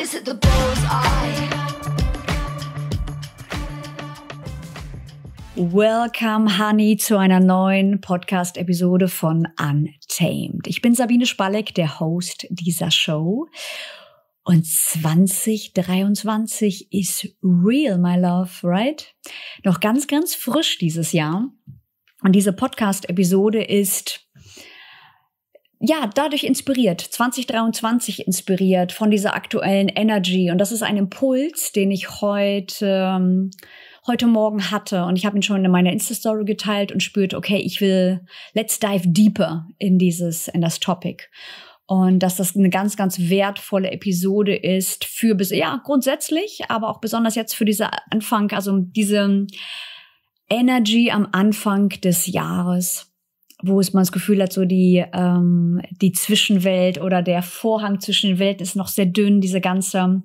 always hit the bull's Welcome, Honey, zu einer neuen Podcast-Episode von Untamed. Ich bin Sabine Spalleck, der Host dieser Show. Und 2023 ist real, my love, right? Noch ganz, ganz frisch dieses Jahr. Und diese Podcast-Episode ist ja, dadurch inspiriert, 2023 inspiriert von dieser aktuellen Energy. Und das ist ein Impuls, den ich heute, ähm, heute Morgen hatte. Und ich habe ihn schon in meiner Insta-Story geteilt und spürt, okay, ich will, let's dive deeper in dieses, in das Topic. Und dass das eine ganz, ganz wertvolle Episode ist für, ja, grundsätzlich, aber auch besonders jetzt für diese Anfang, also diese Energy am Anfang des Jahres wo es man das Gefühl hat, so die, ähm, die Zwischenwelt oder der Vorhang zwischen den Welten ist noch sehr dünn, diese ganze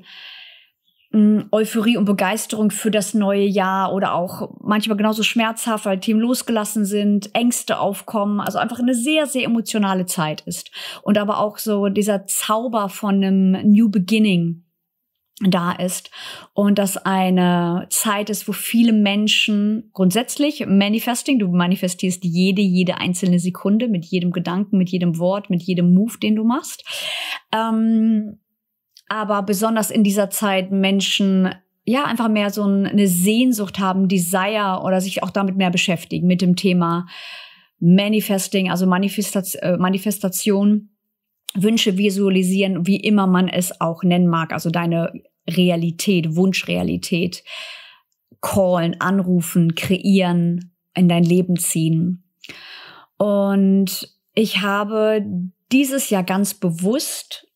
ähm, Euphorie und Begeisterung für das neue Jahr oder auch manchmal genauso schmerzhaft, weil Themen losgelassen sind, Ängste aufkommen, also einfach eine sehr, sehr emotionale Zeit ist. Und aber auch so dieser Zauber von einem New Beginning, da ist und dass eine Zeit ist, wo viele Menschen grundsätzlich manifesting, du manifestierst jede, jede einzelne Sekunde mit jedem Gedanken, mit jedem Wort, mit jedem Move, den du machst. Ähm, aber besonders in dieser Zeit Menschen ja einfach mehr so eine Sehnsucht haben, Desire oder sich auch damit mehr beschäftigen mit dem Thema Manifesting, also äh, Manifestation Wünsche visualisieren, wie immer man es auch nennen mag, also deine Realität, Wunschrealität, callen, anrufen, kreieren, in dein Leben ziehen. Und ich habe dieses Jahr ganz bewusst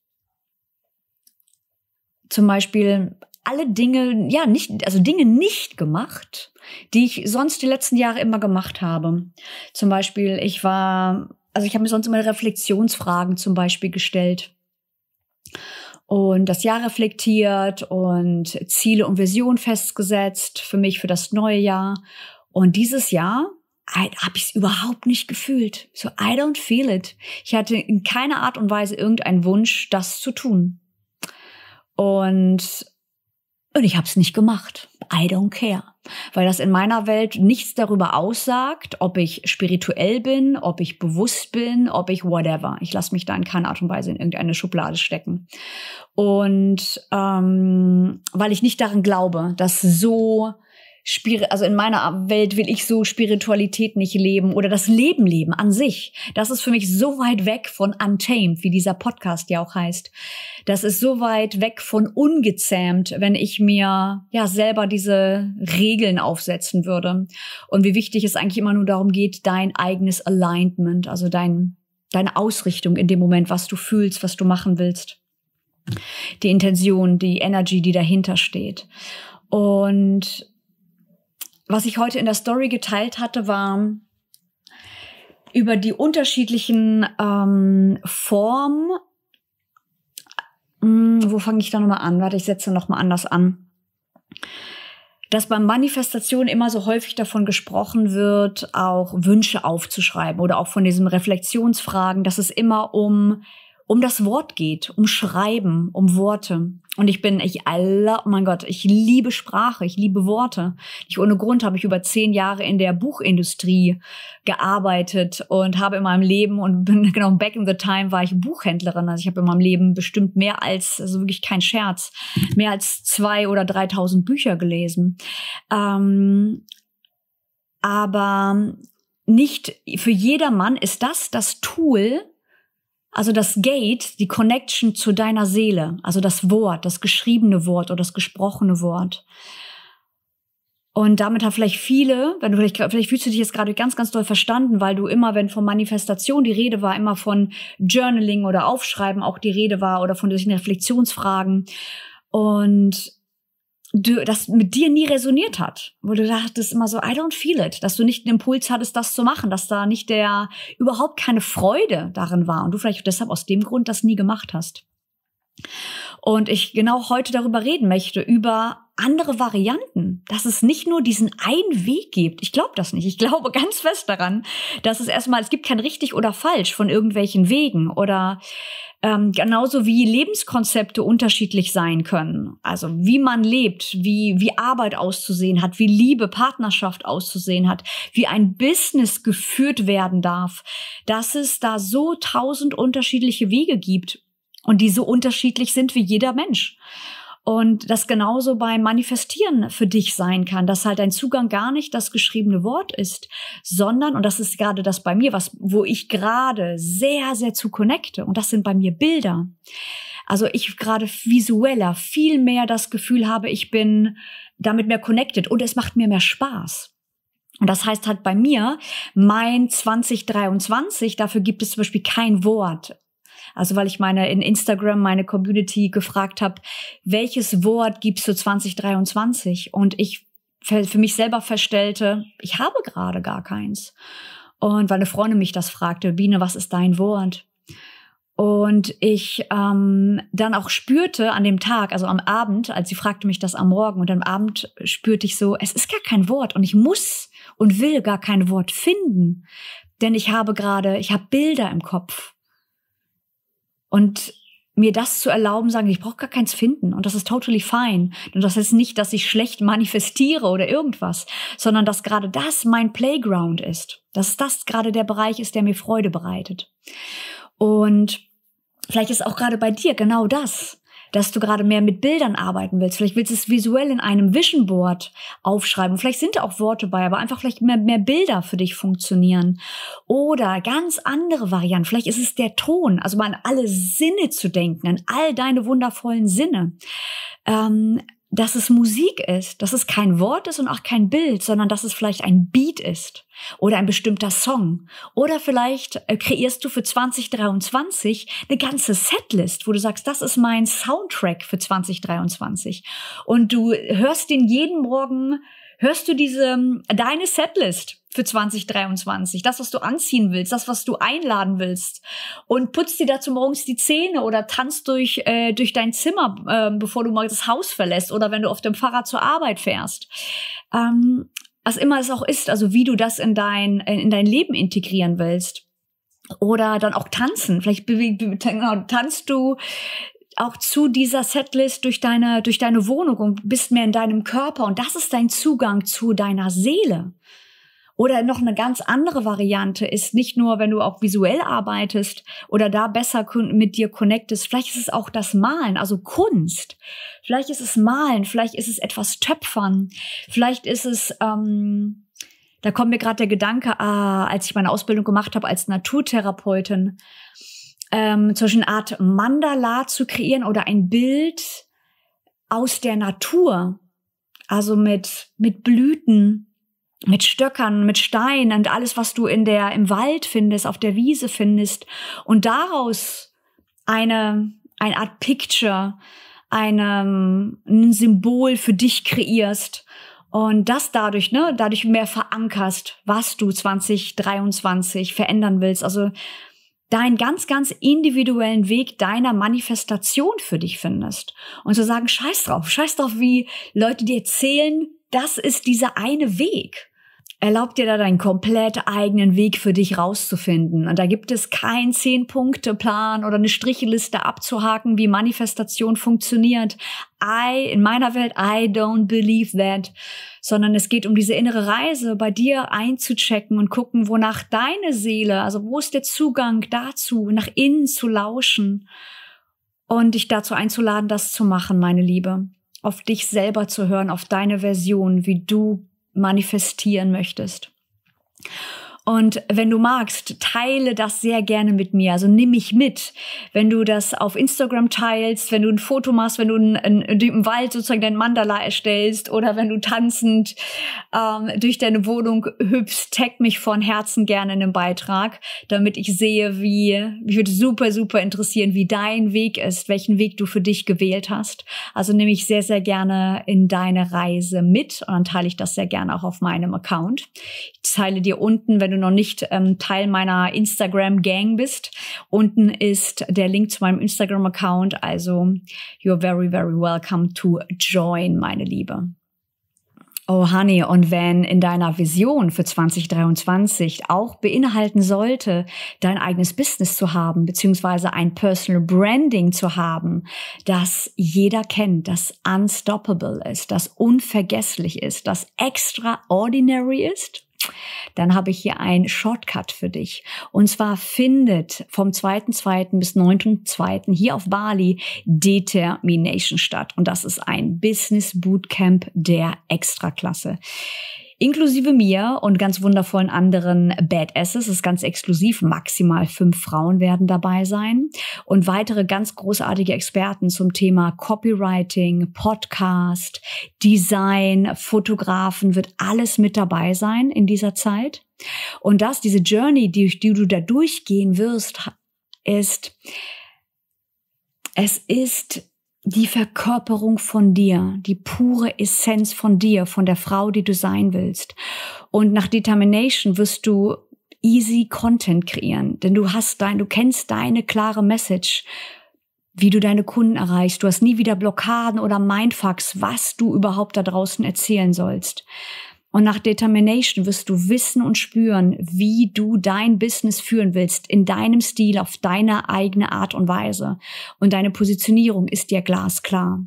zum Beispiel alle Dinge, ja, nicht, also Dinge nicht gemacht, die ich sonst die letzten Jahre immer gemacht habe. Zum Beispiel, ich war also ich habe mir sonst immer Reflexionsfragen zum Beispiel gestellt und das Jahr reflektiert und Ziele und Visionen festgesetzt für mich für das neue Jahr. Und dieses Jahr habe ich es überhaupt nicht gefühlt. So, I don't feel it. Ich hatte in keiner Art und Weise irgendeinen Wunsch, das zu tun. Und und ich habe es nicht gemacht. I don't care. Weil das in meiner Welt nichts darüber aussagt, ob ich spirituell bin, ob ich bewusst bin, ob ich whatever. Ich lasse mich da in keiner Art und Weise in irgendeine Schublade stecken. Und ähm, weil ich nicht daran glaube, dass so Spiri also in meiner Welt will ich so Spiritualität nicht leben oder das Leben leben an sich. Das ist für mich so weit weg von untamed, wie dieser Podcast ja auch heißt. Das ist so weit weg von ungezähmt, wenn ich mir ja selber diese Regeln aufsetzen würde. Und wie wichtig es eigentlich immer nur darum geht, dein eigenes Alignment, also dein, deine Ausrichtung in dem Moment, was du fühlst, was du machen willst. Die Intention, die Energy, die dahinter steht. Und was ich heute in der Story geteilt hatte, war über die unterschiedlichen ähm, Formen. Hm, wo fange ich da nochmal an? Warte, ich setze nochmal anders an. Dass bei Manifestationen immer so häufig davon gesprochen wird, auch Wünsche aufzuschreiben oder auch von diesen Reflexionsfragen, dass es immer um um das Wort geht, um Schreiben, um Worte. Und ich bin, ich Allah, oh mein Gott, ich liebe Sprache, ich liebe Worte. Ich, ohne Grund habe ich über zehn Jahre in der Buchindustrie gearbeitet und habe in meinem Leben und bin genau back in the time war ich Buchhändlerin. Also ich habe in meinem Leben bestimmt mehr als, also wirklich kein Scherz, mehr als zwei oder dreitausend Bücher gelesen. Ähm, aber nicht für jedermann ist das das Tool, also das Gate, die Connection zu deiner Seele, also das Wort, das geschriebene Wort oder das gesprochene Wort. Und damit haben vielleicht viele, wenn du vielleicht, vielleicht fühlst du dich jetzt gerade ganz, ganz doll verstanden, weil du immer, wenn von Manifestation die Rede war, immer von Journaling oder Aufschreiben auch die Rede war oder von solchen Reflexionsfragen. Und du, das mit dir nie resoniert hat, wo du dachtest immer so, I don't feel it, dass du nicht den Impuls hattest, das zu machen, dass da nicht der überhaupt keine Freude darin war und du vielleicht deshalb aus dem Grund das nie gemacht hast. Und ich genau heute darüber reden möchte, über andere Varianten, dass es nicht nur diesen einen Weg gibt. Ich glaube das nicht. Ich glaube ganz fest daran, dass es erstmal, es gibt kein richtig oder falsch von irgendwelchen Wegen oder ähm, genauso wie Lebenskonzepte unterschiedlich sein können. Also wie man lebt, wie, wie Arbeit auszusehen hat, wie Liebe, Partnerschaft auszusehen hat, wie ein Business geführt werden darf, dass es da so tausend unterschiedliche Wege gibt und die so unterschiedlich sind wie jeder Mensch. Und das genauso beim Manifestieren für dich sein kann, dass halt dein Zugang gar nicht das geschriebene Wort ist, sondern, und das ist gerade das bei mir, was, wo ich gerade sehr, sehr zu connecte, und das sind bei mir Bilder. Also ich gerade visueller viel mehr das Gefühl habe, ich bin damit mehr connected und es macht mir mehr Spaß. Und das heißt halt bei mir, mein 2023, dafür gibt es zum Beispiel kein Wort also weil ich meine in Instagram meine Community gefragt habe, welches Wort gibst du 2023? Und ich für mich selber verstellte, ich habe gerade gar keins. Und weil eine Freundin mich das fragte, Biene, was ist dein Wort? Und ich ähm, dann auch spürte an dem Tag, also am Abend, als sie fragte mich das am Morgen und am Abend spürte ich so, es ist gar kein Wort und ich muss und will gar kein Wort finden, denn ich habe gerade, ich habe Bilder im Kopf. Und mir das zu erlauben, sagen, ich brauche gar keins finden und das ist totally fine. Und das heißt nicht, dass ich schlecht manifestiere oder irgendwas, sondern dass gerade das mein Playground ist, dass das gerade der Bereich ist, der mir Freude bereitet. Und vielleicht ist auch gerade bei dir genau das dass du gerade mehr mit Bildern arbeiten willst. Vielleicht willst du es visuell in einem Vision Board aufschreiben. Vielleicht sind da auch Worte bei, aber einfach vielleicht mehr, mehr Bilder für dich funktionieren. Oder ganz andere Varianten. Vielleicht ist es der Ton, also mal an alle Sinne zu denken, an all deine wundervollen Sinne. Ähm, dass es Musik ist, dass es kein Wort ist und auch kein Bild, sondern dass es vielleicht ein Beat ist oder ein bestimmter Song. Oder vielleicht äh, kreierst du für 2023 eine ganze Setlist, wo du sagst, das ist mein Soundtrack für 2023. Und du hörst den jeden Morgen, hörst du diese, ähm, deine Setlist für 2023, das, was du anziehen willst, das, was du einladen willst. Und putzt dir dazu morgens die Zähne oder tanzt durch, äh, durch dein Zimmer, äh, bevor du mal das Haus verlässt oder wenn du auf dem Fahrrad zur Arbeit fährst. Ähm, was immer es auch ist, also wie du das in dein, äh, in dein Leben integrieren willst. Oder dann auch tanzen. Vielleicht genau, tanzt du auch zu dieser Setlist durch deine, durch deine Wohnung und bist mehr in deinem Körper. Und das ist dein Zugang zu deiner Seele. Oder noch eine ganz andere Variante ist nicht nur, wenn du auch visuell arbeitest oder da besser mit dir connectest, vielleicht ist es auch das Malen, also Kunst. Vielleicht ist es Malen, vielleicht ist es etwas Töpfern, vielleicht ist es... Ähm, da kommt mir gerade der Gedanke, ah, als ich meine Ausbildung gemacht habe als Naturtherapeutin, ähm, zwischen Art Mandala zu kreieren oder ein Bild aus der Natur, also mit, mit Blüten, mit Stöckern, mit Steinen und alles, was du in der, im Wald findest, auf der Wiese findest und daraus eine, eine Art Picture, eine, ähm, ein Symbol für dich kreierst und das dadurch, ne, dadurch mehr verankerst, was du 2023 verändern willst. Also deinen ganz, ganz individuellen Weg deiner Manifestation für dich findest. Und zu sagen, scheiß drauf, scheiß drauf, wie Leute dir erzählen, das ist dieser eine Weg. Erlaub dir da deinen komplett eigenen Weg für dich rauszufinden. Und da gibt es keinen Zehn-Punkte-Plan oder eine Strichliste abzuhaken, wie Manifestation funktioniert. I, in meiner Welt, I don't believe that. Sondern es geht um diese innere Reise, bei dir einzuchecken und gucken, wonach deine Seele, also wo ist der Zugang dazu, nach innen zu lauschen und dich dazu einzuladen, das zu machen, meine Liebe. Auf dich selber zu hören, auf deine Version, wie du manifestieren möchtest. Und wenn du magst, teile das sehr gerne mit mir. Also nimm mich mit. Wenn du das auf Instagram teilst, wenn du ein Foto machst, wenn du einen, einen, im Wald sozusagen dein Mandala erstellst oder wenn du tanzend ähm, durch deine Wohnung hüpfst, tag mich von Herzen gerne in einem Beitrag, damit ich sehe, wie, mich würde super, super interessieren, wie dein Weg ist, welchen Weg du für dich gewählt hast. Also nehme ich sehr, sehr gerne in deine Reise mit und dann teile ich das sehr gerne auch auf meinem Account. Ich teile dir unten, wenn du noch nicht ähm, Teil meiner Instagram-Gang bist. Unten ist der Link zu meinem Instagram-Account. Also you're very, very welcome to join, meine Liebe. Oh Honey, und wenn in deiner Vision für 2023 auch beinhalten sollte, dein eigenes Business zu haben, beziehungsweise ein Personal Branding zu haben, das jeder kennt, das unstoppable ist, das unvergesslich ist, das extraordinary ist, dann habe ich hier einen Shortcut für dich. Und zwar findet vom 2.2. bis 9.2. hier auf Bali Determination statt. Und das ist ein Business Bootcamp der Extraklasse. Inklusive mir und ganz wundervollen anderen Badasses. ist ganz exklusiv. Maximal fünf Frauen werden dabei sein. Und weitere ganz großartige Experten zum Thema Copywriting, Podcast, Design, Fotografen wird alles mit dabei sein in dieser Zeit. Und das, diese Journey, die, die du da durchgehen wirst, ist, es ist die Verkörperung von dir, die pure Essenz von dir, von der Frau, die du sein willst. Und nach Determination wirst du easy Content kreieren, denn du hast dein, du kennst deine klare Message, wie du deine Kunden erreichst. Du hast nie wieder Blockaden oder Mindfucks, was du überhaupt da draußen erzählen sollst. Und nach Determination wirst du wissen und spüren, wie du dein Business führen willst, in deinem Stil, auf deiner eigene Art und Weise. Und deine Positionierung ist dir glasklar.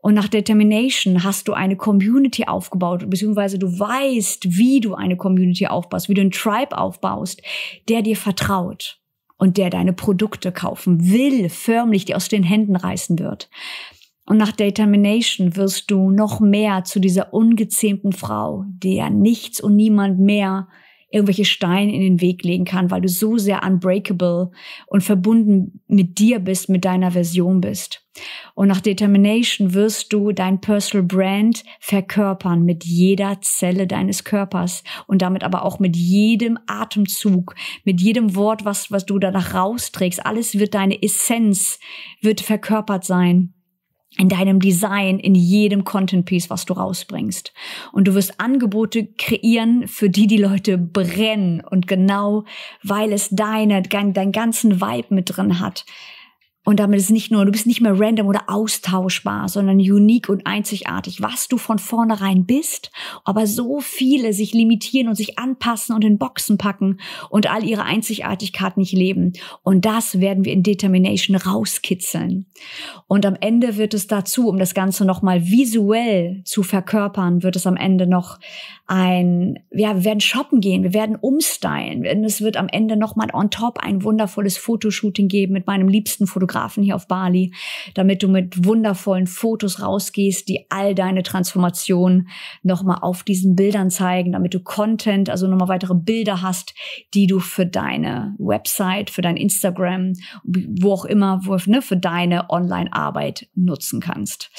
Und nach Determination hast du eine Community aufgebaut, beziehungsweise du weißt, wie du eine Community aufbaust, wie du einen Tribe aufbaust, der dir vertraut und der deine Produkte kaufen will, förmlich dir aus den Händen reißen wird. Und nach Determination wirst du noch mehr zu dieser ungezähmten Frau, der nichts und niemand mehr irgendwelche Steine in den Weg legen kann, weil du so sehr unbreakable und verbunden mit dir bist, mit deiner Version bist. Und nach Determination wirst du dein Personal Brand verkörpern mit jeder Zelle deines Körpers und damit aber auch mit jedem Atemzug, mit jedem Wort, was, was du danach rausträgst. Alles wird deine Essenz, wird verkörpert sein in deinem Design, in jedem Content-Piece, was du rausbringst. Und du wirst Angebote kreieren, für die die Leute brennen. Und genau weil es deine, deinen ganzen Vibe mit drin hat, und damit ist nicht nur, du bist nicht mehr random oder austauschbar, sondern unique und einzigartig, was du von vornherein bist. Aber so viele sich limitieren und sich anpassen und in Boxen packen und all ihre Einzigartigkeit nicht leben. Und das werden wir in Determination rauskitzeln. Und am Ende wird es dazu, um das Ganze nochmal visuell zu verkörpern, wird es am Ende noch ein, ja, wir werden shoppen gehen, wir werden umstylen. Und es wird am Ende nochmal on top ein wundervolles Fotoshooting geben mit meinem liebsten Fotografen hier auf Bali, damit du mit wundervollen Fotos rausgehst, die all deine Transformationen nochmal auf diesen Bildern zeigen, damit du Content, also nochmal weitere Bilder hast, die du für deine Website, für dein Instagram, wo auch immer, wo, ne, für deine Online-Arbeit nutzen kannst.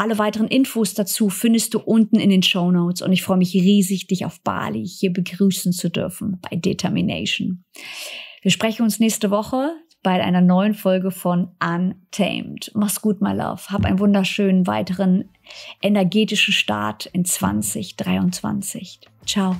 Alle weiteren Infos dazu findest du unten in den Show Notes und ich freue mich riesig, dich auf Bali hier begrüßen zu dürfen bei Determination. Wir sprechen uns nächste Woche bei einer neuen Folge von Untamed. Mach's gut, my love. Hab einen wunderschönen weiteren energetischen Start in 2023. Ciao.